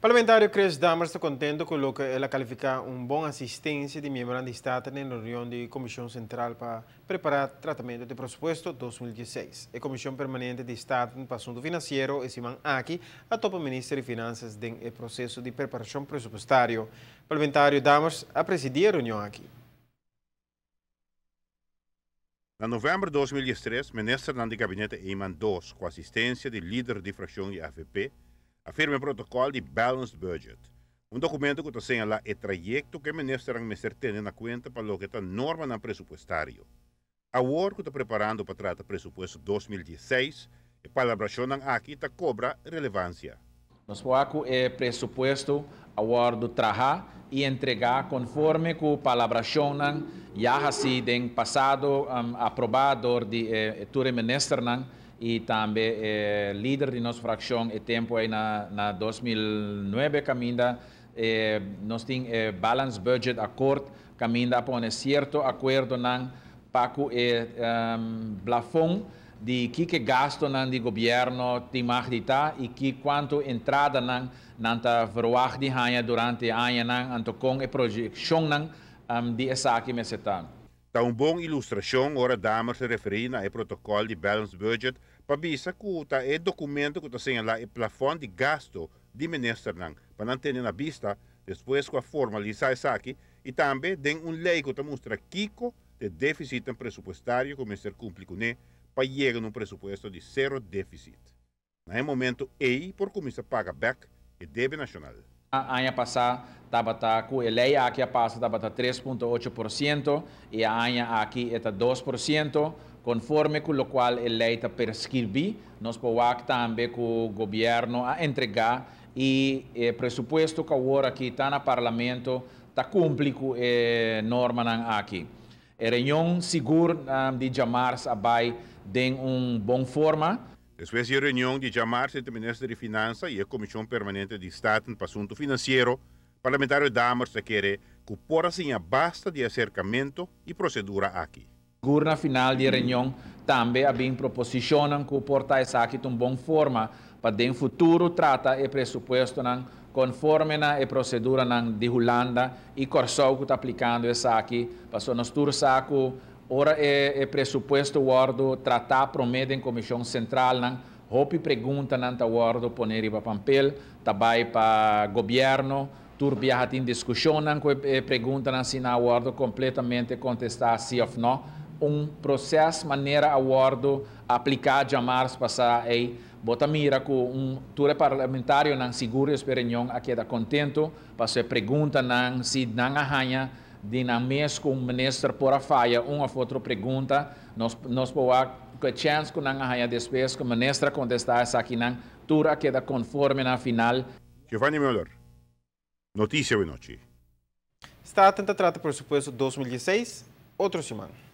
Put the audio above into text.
Parlamentário Chris Dammers está contente com o que ela qualifica uma boa assistência de membros de Estado na reunião de Comissão Central para preparar o tratamento de pressuposto 2016. A Comissão Permanente de Estado para Assunto Financeiro, Simão Aki, a o Ministro de Finanças em processo de preparação pressupostário. O parlamentário Dammers a presidir a reunião aqui. Em novembro de 2013, o ministro do gabinete Iman Dos, com assistência de líder de fração e AVP, afirma o protocolo de Balanced Budget, um documento que desenha lá o é trajeto que ministros meter tem na conta para o que está norma na presupuestário. A UOR que está preparando para tratar presupuesto 2016 e para a aqui está cobra relevância. Nosso poaco é presupuesto a UOR do e entregar conforme com a palavra já assim, passado um, aprovado de eh, eh Ture Ministro né? e também é eh, líder de nossa fração e tempo aí na, na 2009 caminha eh, nós tem eh, balance budget accord caminha para certo acordo não paco é eh, um, plafond de que que gasto não de governo tem magdita e que quanto entrada não nanta verwacht de hanha durante a ano anto com e projeção não um, de essa aqui mesetan. Está uma boa ilustração, ora damer se referir ao protocolo de Balance Budget, para visa que o documento que está sendo lá é plafond de gasto de ministro, para não ter na vista, depois que a formalizar isso aqui, e também tem um lei que mostra Kiko de déficit presupuestário que o ministro cumpre com para chegar num presupuesto de zero déficit. No momento, aí, por começar paga back, e deve nacional año pasado a ley aquí pasa Tabata 3.8% y año aquí está 2%, conforme con lo cual el ley está prescribí, nos podemos también con el gobierno a entregar y el eh, presupuesto que ahora aquí está en el Parlamento está cumple con la eh, norma aquí. Ah, a reunião seguro de de a abai de um bom forma Después de reunión de llamarse entre el ministro de Finanzas y la Comisión Permanente de Estado para Asunto Financiero, parlamentario Damar se quiere que por así basta de acercamiento y procedura aquí. Gurna final de reunião também abim proposicionam que o porta essa é aqui de bom forma para de futuro trata e presupuesto conforme a e procedura de Holanda e Corsol que está aplicando essa aqui para só nos tursaco Ora é, é presupuesto o ordo tratar promete em comissão central, não? Hopi pergunta nanta ordo poner para Pampel, também para governo, turbia tem discussão, não? Pergunta não se na ordo completamente contestar si ou não um processo maneira awardo aplicado a março passar aí bota mira com um tour parlamentário não seguro esperenhão aqui da contento para se pergunta não se não arranha dinamismo com o ministro por a falha. Uma outra pergunta, nós, nós podemos que chance que não haja despesa que o ministro contestar essa aqui não, tudo queda conforme na final. Giovanni Müller, notícia de noite. Está a trata, por supuesto, 2016, outro semana.